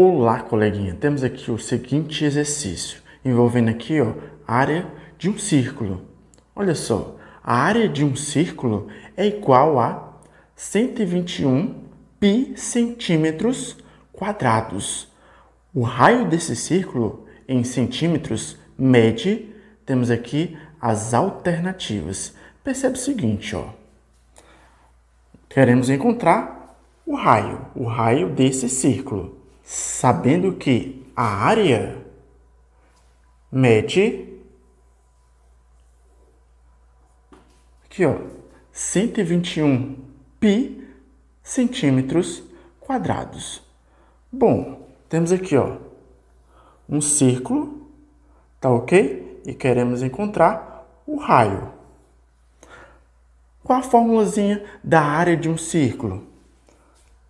Olá, coleguinha. Temos aqui o seguinte exercício, envolvendo aqui, ó, a área de um círculo. Olha só, a área de um círculo é igual a 121 pi centímetros quadrados. O raio desse círculo em centímetros mede, temos aqui as alternativas. Percebe o seguinte, ó. Queremos encontrar o raio, o raio desse círculo sabendo que a área mede aqui, ó, 121 pi centímetros quadrados. Bom, temos aqui, ó, um círculo, tá ok? E queremos encontrar o raio. Qual a formulazinha da área de um círculo?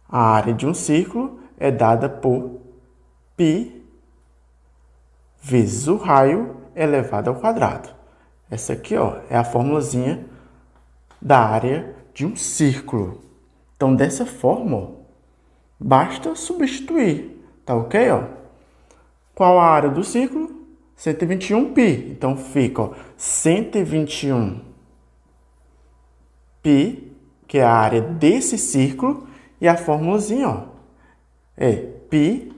A área de um círculo é dada por π vezes o raio elevado ao quadrado. Essa aqui ó, é a formulazinha da área de um círculo. Então, dessa forma, ó, basta substituir, tá ok? Ó? Qual a área do círculo? 121π. Então, fica ó, 121π, que é a área desse círculo, e a formulazinha, ó, é π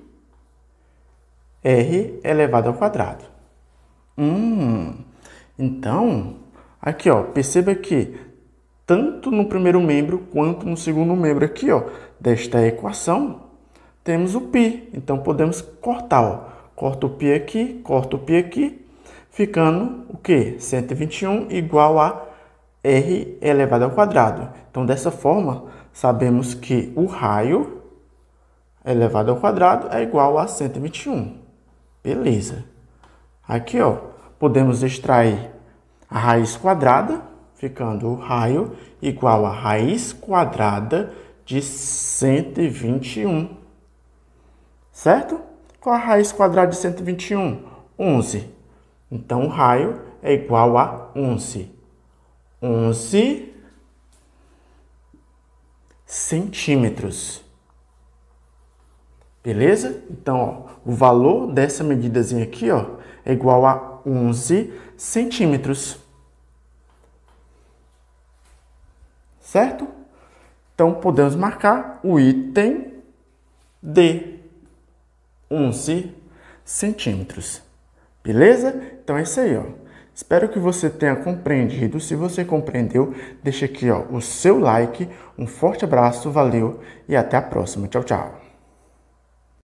r elevado ao quadrado. Hum, então, aqui ó, perceba que tanto no primeiro membro quanto no segundo membro aqui ó, desta equação, temos o π. Então podemos cortar, ó. o π aqui, corto o π aqui, ficando o que? 121 igual a r elevado ao quadrado. Então dessa forma, sabemos que o raio elevado ao quadrado é igual a 121. Beleza. Aqui, ó, podemos extrair a raiz quadrada, ficando o raio igual a raiz quadrada de 121. Certo? Qual a raiz quadrada de 121? 11. Então, o raio é igual a 11. 11 centímetros. Beleza? Então, ó, o valor dessa medidazinha aqui ó, é igual a 11 centímetros. Certo? Então, podemos marcar o item D, 11 centímetros. Beleza? Então, é isso aí. Ó. Espero que você tenha compreendido. Se você compreendeu, deixa aqui ó, o seu like. Um forte abraço, valeu e até a próxima. Tchau, tchau.